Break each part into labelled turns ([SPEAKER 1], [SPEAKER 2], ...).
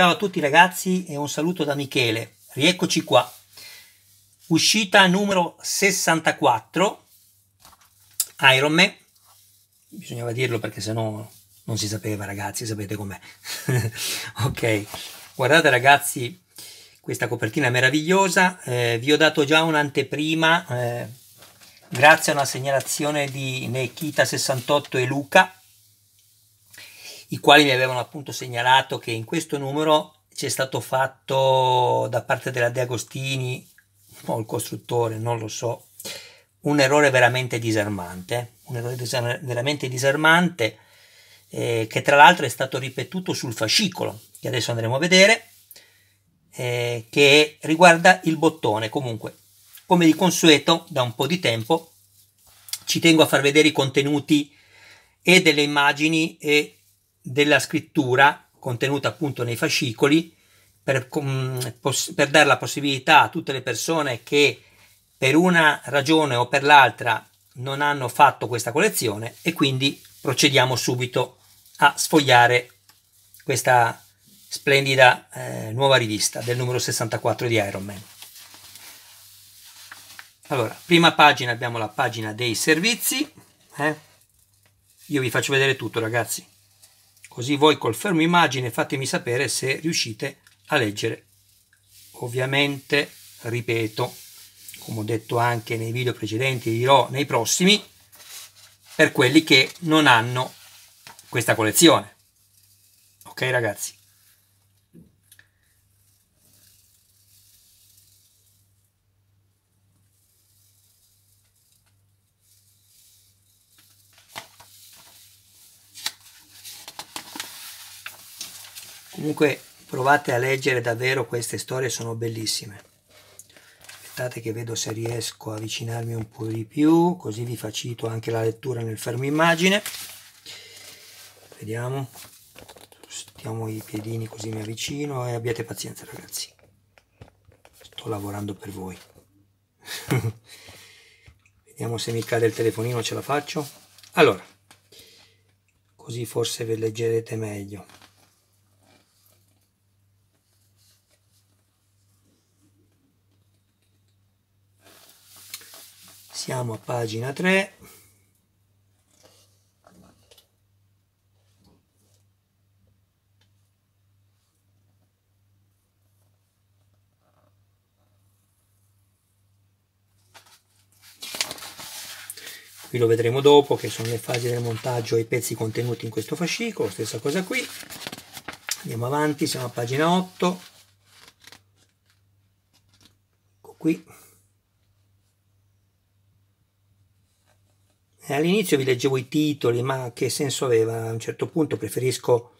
[SPEAKER 1] Ciao a tutti ragazzi e un saluto da Michele, rieccoci qua. Uscita numero 64, Iron Man, bisognava dirlo perché sennò non si sapeva ragazzi, sapete com'è. ok, guardate ragazzi questa copertina meravigliosa, eh, vi ho dato già un'anteprima eh, grazie a una segnalazione di Nekita68 e Luca i quali mi avevano appunto segnalato che in questo numero c'è stato fatto da parte della De Agostini, o il costruttore, non lo so, un errore veramente disarmante, un errore disar- veramente disarmante eh, che tra l'altro è stato ripetuto sul fascicolo, che adesso andremo a vedere, eh, che riguarda il bottone. Comunque, come di consueto, da un po' di tempo ci tengo a far vedere i contenuti e delle immagini e della scrittura contenuta appunto nei fascicoli per, per dare la possibilità a tutte le persone che per una ragione o per l'altra non hanno fatto questa collezione e quindi procediamo subito a sfogliare questa splendida eh, nuova rivista del numero 64 di Iron Man. Allora, prima pagina abbiamo la pagina dei servizi. Eh? Io vi faccio vedere tutto ragazzi. Così voi col fermo immagine fatemi sapere se riuscite a leggere. Ovviamente, ripeto, come ho detto anche nei video precedenti, dirò nei prossimi, per quelli che non hanno questa collezione. Ok ragazzi? Comunque provate a leggere davvero queste storie, sono bellissime. Aspettate che vedo se riesco a avvicinarmi un po' di più, così vi facilito anche la lettura nel fermo immagine. Vediamo, stiamo i piedini così mi avvicino e abbiate pazienza ragazzi. Sto lavorando per voi. Vediamo se mi cade il telefonino, ce la faccio. Allora, così forse ve leggerete meglio. Siamo a pagina 3. qui lo vedremo dopo che sono le fasi del montaggio e i pezzi contenuti in questo fascicolo stessa cosa qui andiamo avanti siamo a pagina 8 ecco qui Eh, all'inizio vi leggevo i titoli, ma che senso aveva? A un certo punto preferisco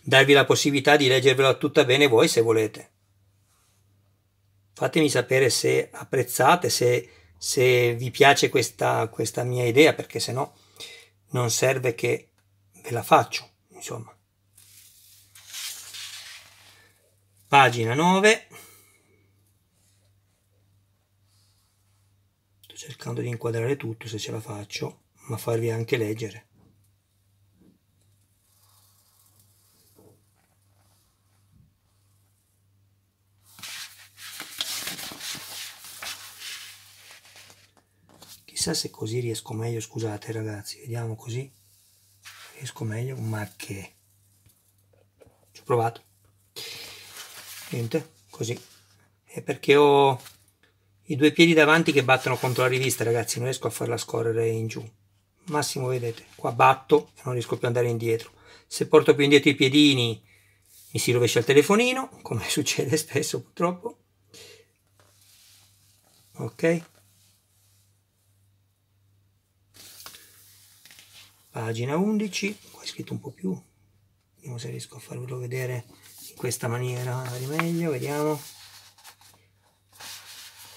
[SPEAKER 1] darvi la possibilità di leggervela tutta bene voi se volete. Fatemi sapere se apprezzate, se, se vi piace questa, questa mia idea, perché se no non serve che ve la faccio, insomma. Pagina 9. Sto cercando di inquadrare tutto se ce la faccio ma farvi anche leggere. Chissà se così riesco meglio, scusate ragazzi, vediamo così. Riesco meglio, ma che... Ci ho provato. Niente, così. È perché ho i due piedi davanti che battono contro la rivista, ragazzi, non riesco a farla scorrere in giù massimo vedete, qua batto e non riesco più ad andare indietro. Se porto più indietro i piedini mi si rovescia il telefonino, come succede spesso purtroppo. Ok? Pagina 11, qua è scritto un po' più, vediamo se riesco a farvelo vedere in questa maniera magari meglio, vediamo.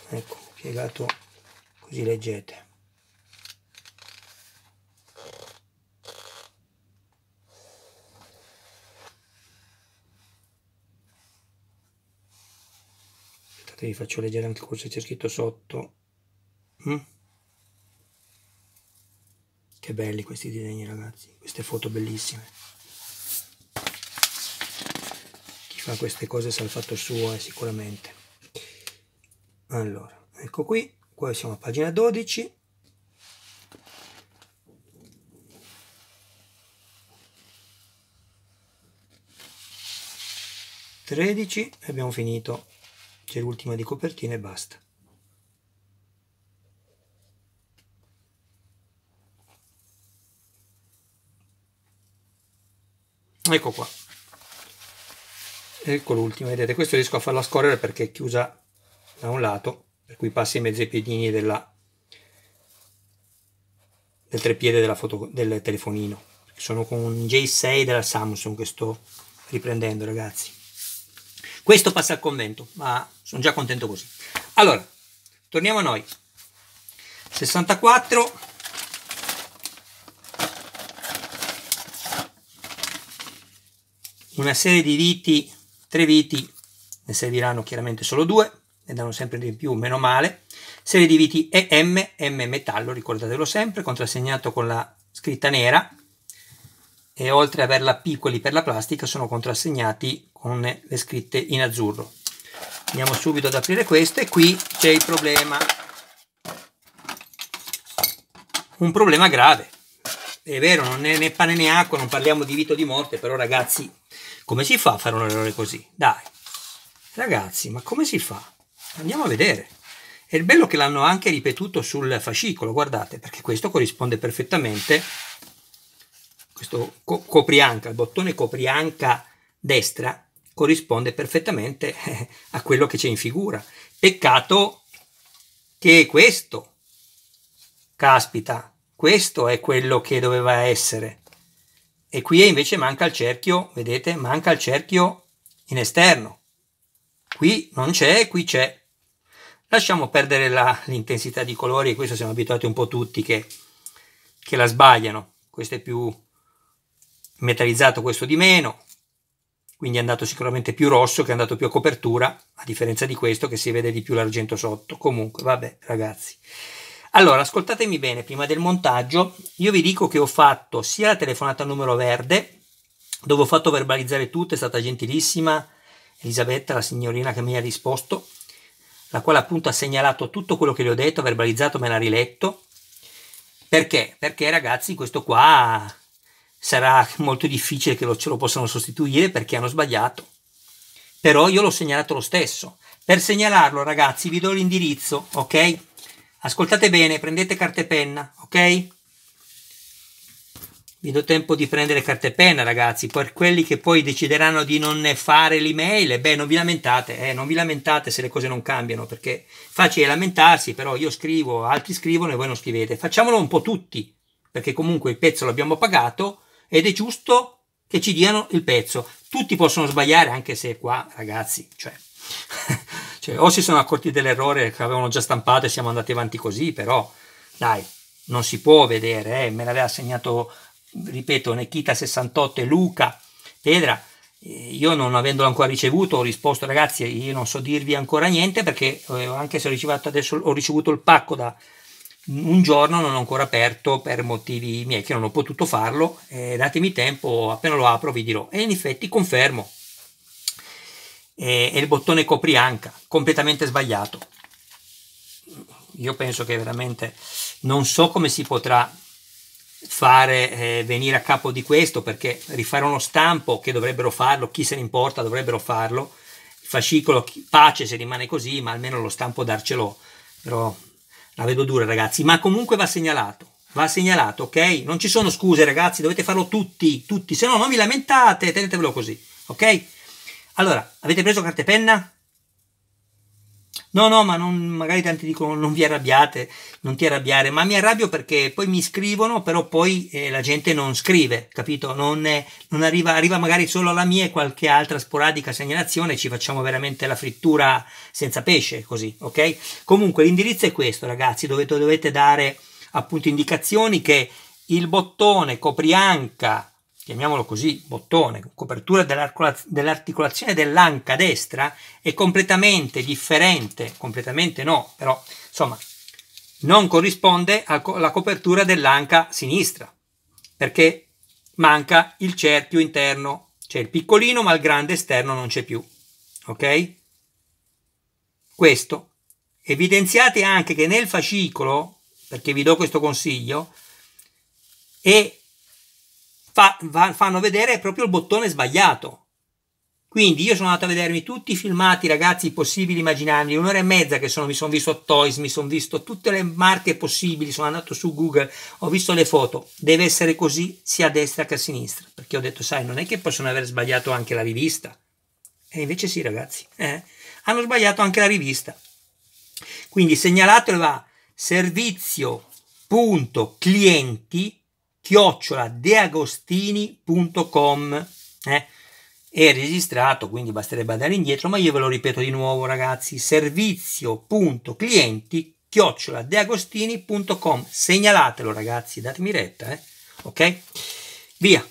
[SPEAKER 1] Ecco, piegato così leggete. Aspetta, vi faccio leggere anche cosa c'è scritto sotto. Mm? Che belli questi disegni, ragazzi. Queste foto bellissime. Chi fa queste cose sa il fatto suo, eh, sicuramente. Allora, ecco qui. Qua siamo a pagina 12. Tredici, abbiamo finito c'è l'ultima di copertina e basta. Ecco qua. Ecco l'ultima, vedete, questo riesco a farla scorrere perché è chiusa da un lato, per cui passa mezzo ai piedini della, del trepiede della foto, del telefonino. Sono con un J6 della Samsung che sto riprendendo, ragazzi. Questo passa al convento, ma sono già contento così. Allora, torniamo a noi. 64 una serie di viti, tre viti, ne serviranno chiaramente solo due, ne danno sempre di più, meno male. Serie di viti EM, M metallo, ricordatelo sempre, contrassegnato con la scritta nera, e oltre a averla piccoli per la plastica sono contrassegnati con le scritte in azzurro. Andiamo subito ad aprire questo e qui c'è il problema. Un problema grave. È vero, non è né pane né acqua, non parliamo di vita o di morte, però ragazzi, come si fa a fare un errore così? Dai. Ragazzi, ma come si fa? Andiamo a vedere. È bello che l'hanno anche ripetuto sul fascicolo, guardate, perché questo corrisponde perfettamente questo co- coprianca, il bottone coprianca destra corrisponde perfettamente eh, a quello che c'è in figura. Peccato che questo, caspita, questo è quello che doveva essere. E qui invece manca il cerchio, vedete, manca il cerchio in esterno. Qui non c'è, qui c'è. Lasciamo perdere la, l'intensità di colori, questo siamo abituati un po' tutti che, che la sbagliano. Questo è più metallizzato questo di meno, quindi è andato sicuramente più rosso che è andato più a copertura, a differenza di questo che si vede di più l'argento sotto. Comunque, vabbè ragazzi. Allora, ascoltatemi bene, prima del montaggio io vi dico che ho fatto sia la telefonata numero verde, dove ho fatto verbalizzare tutto, è stata gentilissima Elisabetta, la signorina che mi ha risposto, la quale appunto ha segnalato tutto quello che le ho detto, verbalizzato, me l'ha riletto. Perché? Perché ragazzi, questo qua sarà molto difficile che lo, ce lo possano sostituire perché hanno sbagliato. Però io l'ho segnalato lo stesso. Per segnalarlo, ragazzi, vi do l'indirizzo, ok? Ascoltate bene, prendete carta e penna, ok? Vi do tempo di prendere carta e penna, ragazzi. Per quelli che poi decideranno di non fare l'email, beh, non vi lamentate, eh, non vi lamentate se le cose non cambiano, perché è facile lamentarsi, però io scrivo, altri scrivono e voi non scrivete. Facciamolo un po' tutti, perché comunque il pezzo l'abbiamo pagato, ed è giusto che ci diano il pezzo. Tutti possono sbagliare, anche se qua, ragazzi, cioè, cioè o si sono accorti dell'errore che avevano già stampato e siamo andati avanti così, però dai, non si può vedere, eh. me l'aveva segnato, ripeto, Nikita 68 e Luca Pedra. Eh, io non avendolo ancora ricevuto ho risposto ragazzi io non so dirvi ancora niente perché eh, anche se ho ricevuto adesso ho ricevuto il pacco da, un giorno non ho ancora aperto per motivi miei che non ho potuto farlo, eh, datemi tempo, appena lo apro vi dirò. E in effetti confermo, eh, è il bottone copri anca, completamente sbagliato. Io penso che veramente non so come si potrà fare eh, venire a capo di questo perché rifare uno stampo che dovrebbero farlo, chi se ne importa dovrebbero farlo, il fascicolo pace se rimane così ma almeno lo stampo darcelo però la vedo dura, ragazzi, ma comunque va segnalato. Va segnalato, ok? Non ci sono scuse, ragazzi, dovete farlo tutti, tutti, se no non vi lamentate, tenetevelo così, ok? Allora, avete preso carta e penna? No, no, ma non, magari tanti dicono non vi arrabbiate, non ti arrabbiare, ma mi arrabbio perché poi mi scrivono, però poi eh, la gente non scrive, capito? Non, eh, non arriva, arriva, magari solo alla mia e qualche altra sporadica segnalazione, ci facciamo veramente la frittura senza pesce, così, ok? Comunque l'indirizzo è questo, ragazzi, dovete, dovete dare appunto indicazioni che il bottone coprianca chiamiamolo così, bottone, copertura dell'articolazione dell'anca destra è completamente differente, completamente no, però insomma non corrisponde alla copertura dell'anca sinistra, perché manca il cerchio interno, c'è cioè il piccolino ma il grande esterno non c'è più, ok? Questo. Evidenziate anche che nel fascicolo, perché vi do questo consiglio, è fa, va, fanno vedere proprio il bottone sbagliato. Quindi io sono andato a vedermi tutti i filmati, ragazzi, possibili, immaginabili, un'ora e mezza che sono, mi sono visto Toys, mi sono visto tutte le marche possibili, sono andato su Google, ho visto le foto, deve essere così sia a destra che a sinistra, perché ho detto, sai, non è che possono aver sbagliato anche la rivista. E invece sì, ragazzi, eh, hanno sbagliato anche la rivista. Quindi segnalatelo a servizio.clienti chioccioladeagostini.com eh? è registrato quindi basterebbe andare indietro ma io ve lo ripeto di nuovo ragazzi servizio.clienti chioccioladeagostini.com segnalatelo ragazzi datemi retta eh? ok via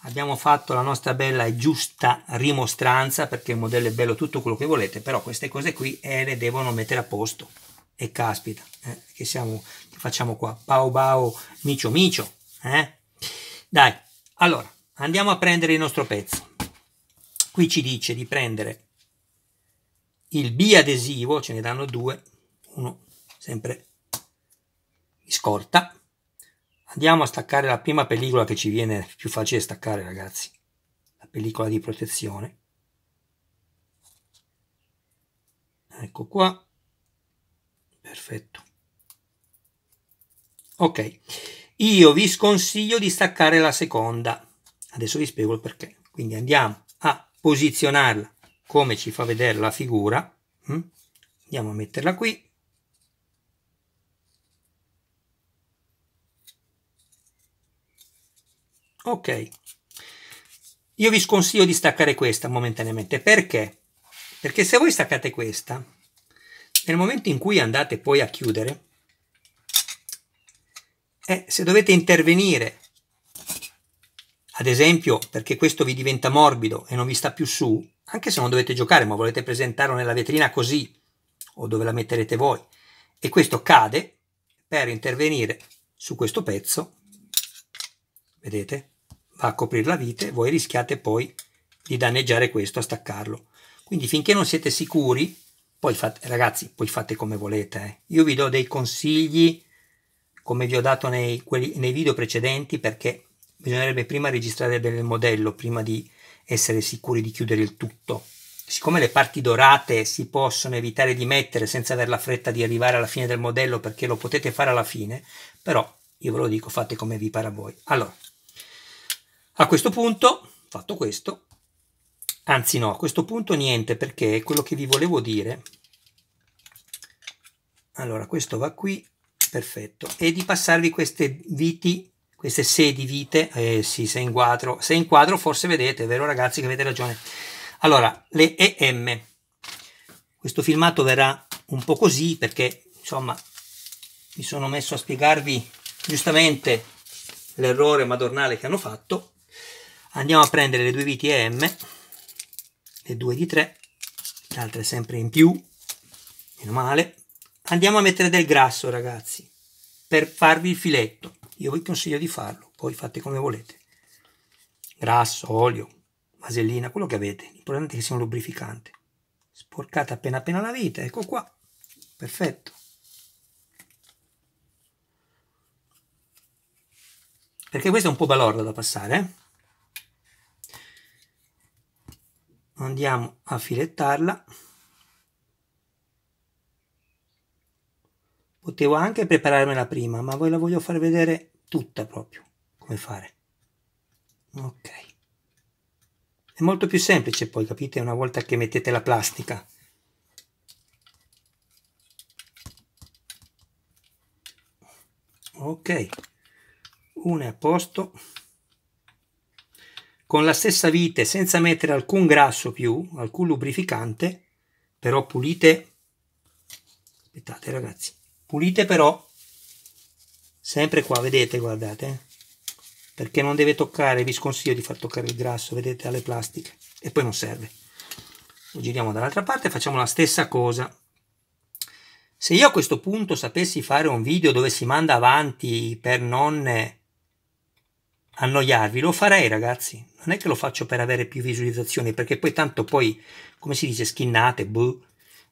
[SPEAKER 1] abbiamo fatto la nostra bella e giusta rimostranza perché il modello è bello tutto quello che volete però queste cose qui eh, le devono mettere a posto e caspita eh, che siamo che facciamo qua bao bao micio micio eh? Dai, allora, andiamo a prendere il nostro pezzo. Qui ci dice di prendere il biadesivo, ce ne danno due, uno sempre di scorta. Andiamo a staccare la prima pellicola che ci viene più facile staccare, ragazzi. La pellicola di protezione. Ecco qua. Perfetto. Ok. Io vi sconsiglio di staccare la seconda. Adesso vi spiego il perché. Quindi andiamo a posizionarla come ci fa vedere la figura. Mm? Andiamo a metterla qui. Ok. Io vi sconsiglio di staccare questa momentaneamente. Perché? Perché se voi staccate questa, nel momento in cui andate poi a chiudere, eh, se dovete intervenire, ad esempio perché questo vi diventa morbido e non vi sta più su, anche se non dovete giocare ma volete presentarlo nella vetrina così o dove la metterete voi, e questo cade per intervenire su questo pezzo, vedete, va a coprire la vite, voi rischiate poi di danneggiare questo a staccarlo. Quindi finché non siete sicuri, poi fate, ragazzi, poi fate come volete. Eh. Io vi do dei consigli come vi ho dato nei, quelli, nei video precedenti perché bisognerebbe prima registrare bene il modello prima di essere sicuri di chiudere il tutto. Siccome le parti dorate si possono evitare di mettere senza aver la fretta di arrivare alla fine del modello perché lo potete fare alla fine, però io ve lo dico, fate come vi pare a voi. Allora, a questo punto, fatto questo, anzi no, a questo punto niente perché quello che vi volevo dire, allora questo va qui, perfetto e di passarvi queste viti queste sedi vite eh sì se in quadro se in quadro forse vedete vero ragazzi che avete ragione allora le EM questo filmato verrà un po' così perché insomma mi sono messo a spiegarvi giustamente l'errore madornale che hanno fatto andiamo a prendere le due viti EM le due di 3 l'altra è sempre in più meno male Andiamo a mettere del grasso, ragazzi, per farvi il filetto. Io vi consiglio di farlo, poi fate come volete. Grasso, olio, vasellina, quello che avete. L'importante è che sia un lubrificante. Sporcate appena appena la vita ecco qua. Perfetto. Perché questo è un po' balordo da passare, eh? andiamo a filettarla Potevo anche prepararmela prima, ma ve la voglio far vedere tutta proprio, come fare. Ok. È molto più semplice poi, capite, una volta che mettete la plastica. ok una è a posto con la stessa vite senza mettere alcun grasso più alcun lubrificante però pulite aspettate ragazzi pulite però sempre qua vedete guardate eh? perché non deve toccare vi sconsiglio di far toccare il grasso vedete alle plastiche e poi non serve lo giriamo dall'altra parte facciamo la stessa cosa se io a questo punto sapessi fare un video dove si manda avanti per non annoiarvi lo farei ragazzi non è che lo faccio per avere più visualizzazioni perché poi tanto poi come si dice schinnate buh,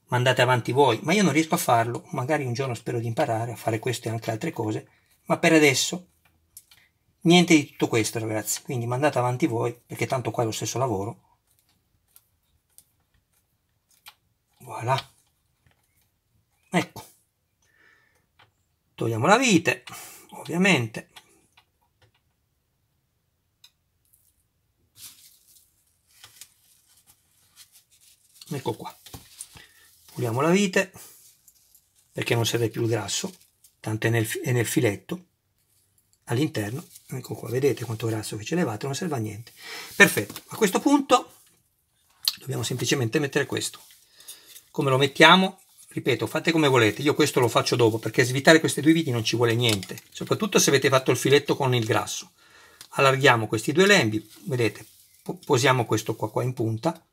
[SPEAKER 1] mandate avanti voi, ma io non riesco a farlo, magari un giorno spero di imparare a fare questo e anche altre cose, ma per adesso niente di tutto questo ragazzi, quindi mandate avanti voi, perché tanto qua è lo stesso lavoro. Voilà. Ecco. Togliamo la vite, ovviamente. Ecco qua puliamo la vite perché non serve più il grasso, tanto è nel, è nel filetto all'interno, ecco qua, vedete quanto grasso che ci levate, non serve a niente. Perfetto, a questo punto dobbiamo semplicemente mettere questo. Come lo mettiamo? Ripeto, fate come volete, io questo lo faccio dopo, perché svitare queste due viti non ci vuole niente, soprattutto se avete fatto il filetto con il grasso. Allarghiamo questi due lembi, vedete, posiamo questo qua, qua in punta,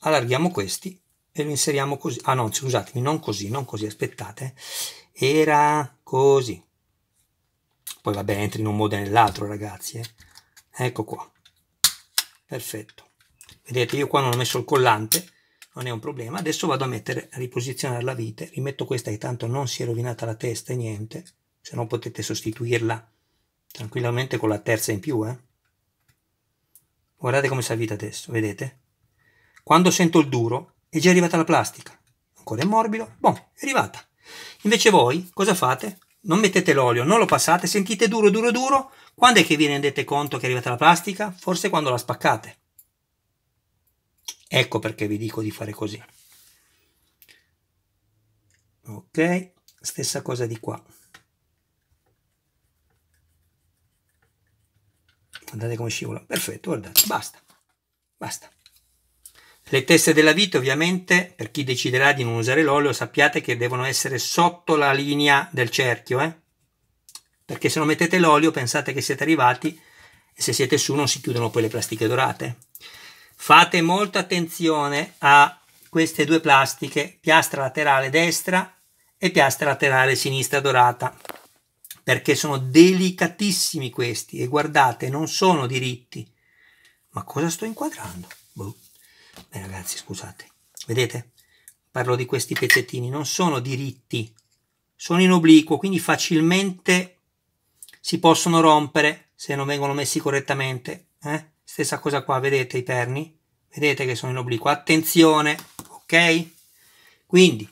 [SPEAKER 1] allarghiamo questi e lo inseriamo così. Ah no, scusatemi, non così, non così, aspettate. Era così. Poi vabbè, entri in un modo e nell'altro, ragazzi. Eh. Ecco qua. Perfetto. Vedete, io qua non ho messo il collante, non è un problema. Adesso vado a mettere, a riposizionare la vite. Rimetto questa che tanto non si è rovinata la testa e niente. Se no potete sostituirla tranquillamente con la terza in più. Eh. Guardate come si avvita adesso, vedete? Quando sento il duro, è già arrivata la plastica. Ancora è morbido. Boh, è arrivata. Invece voi cosa fate? Non mettete l'olio, non lo passate, sentite duro, duro, duro. Quando è che vi rendete conto che è arrivata la plastica? Forse quando la spaccate. Ecco perché vi dico di fare così. Ok, stessa cosa di qua. Guardate come scivola. Perfetto, guardate, basta. Basta. Le teste della vite ovviamente, per chi deciderà di non usare l'olio, sappiate che devono essere sotto la linea del cerchio, eh? perché se non mettete l'olio pensate che siete arrivati e se siete su non si chiudono poi le plastiche dorate. Fate molta attenzione a queste due plastiche, piastra laterale destra e piastra laterale sinistra dorata, perché sono delicatissimi questi e guardate, non sono diritti. Ma cosa sto inquadrando? Boh. Beh, ragazzi, scusate, vedete? Parlo di questi pezzettini, non sono diritti, sono in obliquo, quindi facilmente si possono rompere se non vengono messi correttamente. Eh? Stessa cosa qua, vedete i perni? Vedete che sono in obliquo. Attenzione, ok? Quindi,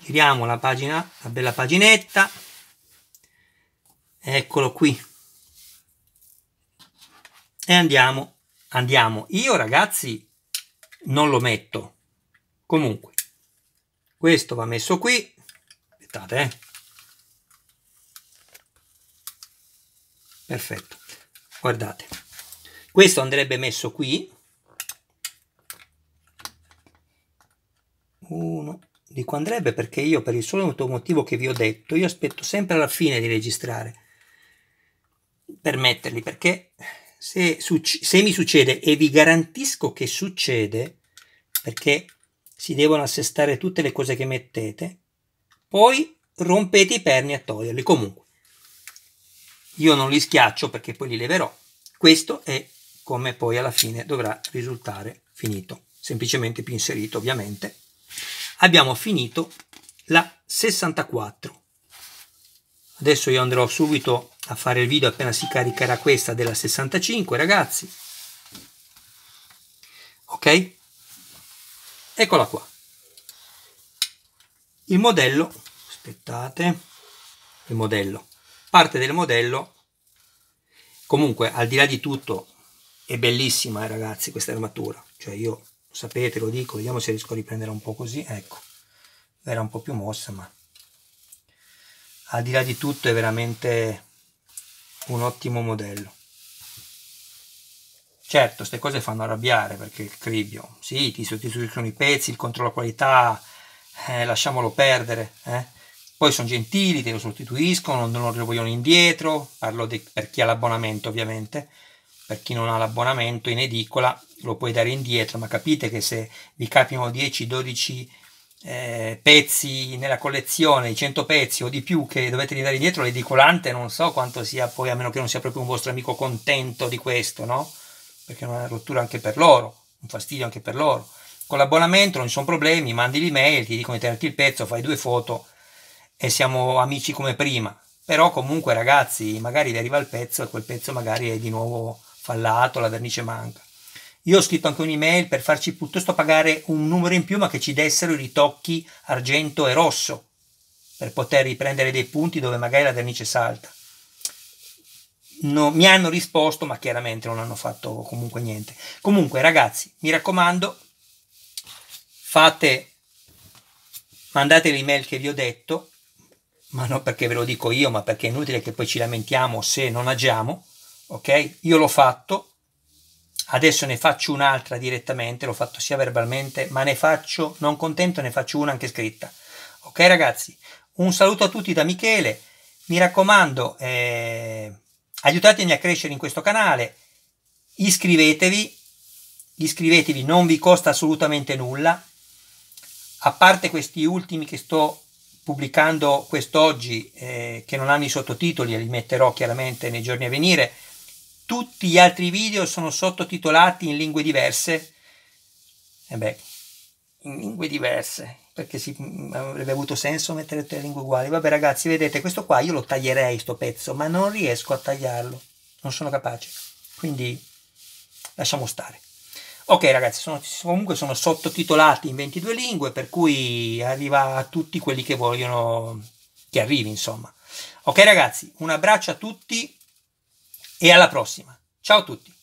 [SPEAKER 1] giriamo la pagina, la bella paginetta. Eccolo qui. E andiamo Andiamo. Io, ragazzi, non lo metto. Comunque, questo va messo qui. Aspettate, eh. Perfetto. Guardate. Questo andrebbe messo qui. Uno. Dico andrebbe perché io, per il solo motivo che vi ho detto, io aspetto sempre alla fine di registrare per metterli, perché se, se mi succede, e vi garantisco che succede, perché si devono assestare tutte le cose che mettete, poi rompete i perni a toglierli. Comunque, io non li schiaccio perché poi li leverò. Questo è come poi alla fine dovrà risultare finito, semplicemente più inserito ovviamente. Abbiamo finito la 64. Adesso io andrò subito a fare il video appena si caricherà questa della 65 ragazzi ok eccola qua il modello aspettate il modello parte del modello comunque al di là di tutto è bellissima eh, ragazzi questa armatura cioè io lo sapete lo dico vediamo se riesco a riprendere un po' così ecco era un po' più mossa ma al di là di tutto è veramente un ottimo modello. Certo, queste cose fanno arrabbiare perché il cribbio, sì, ti sostituiscono i pezzi, il controllo qualità, eh, lasciamolo perdere. Eh. Poi sono gentili, te lo sostituiscono, non lo vogliono indietro, parlo di, per chi ha l'abbonamento ovviamente, per chi non ha l'abbonamento in edicola lo puoi dare indietro, ma capite che se vi capitano 10-12 eh, pezzi nella collezione, i 100 pezzi o di più che dovete ridare dietro, l'edicolante non so quanto sia poi, a meno che non sia proprio un vostro amico contento di questo, no? Perché è una rottura anche per loro, un fastidio anche per loro. Con l'abbonamento non ci sono problemi, mandi l'email, ti dicono di tenerti il pezzo, fai due foto e siamo amici come prima. Però comunque ragazzi, magari vi arriva il pezzo e quel pezzo magari è di nuovo fallato, la vernice manca. Io ho scritto anche un'email per farci piuttosto pagare un numero in più ma che ci dessero i ritocchi argento e rosso per poter riprendere dei punti dove magari la vernice salta. No, mi hanno risposto ma chiaramente non hanno fatto comunque niente. Comunque ragazzi mi raccomando fate mandate l'email che vi ho detto ma non perché ve lo dico io ma perché è inutile che poi ci lamentiamo se non agiamo ok? Io l'ho fatto Adesso ne faccio un'altra direttamente, l'ho fatto sia verbalmente, ma ne faccio, non contento, ne faccio una anche scritta. Ok ragazzi, un saluto a tutti da Michele, mi raccomando, eh, aiutatemi a crescere in questo canale, iscrivetevi, iscrivetevi, non vi costa assolutamente nulla, a parte questi ultimi che sto pubblicando quest'oggi, eh, che non hanno i sottotitoli e li metterò chiaramente nei giorni a venire, tutti gli altri video sono sottotitolati in lingue diverse. E eh beh, in lingue diverse, perché si, mm, avrebbe avuto senso mettere tutte le lingue uguali. Vabbè ragazzi, vedete, questo qua io lo taglierei, sto pezzo, ma non riesco a tagliarlo. Non sono capace. Quindi lasciamo stare. Ok ragazzi, sono, comunque sono sottotitolati in 22 lingue, per cui arriva a tutti quelli che vogliono che arrivi, insomma. Ok ragazzi, un abbraccio a tutti e alla prossima. Ciao a tutti.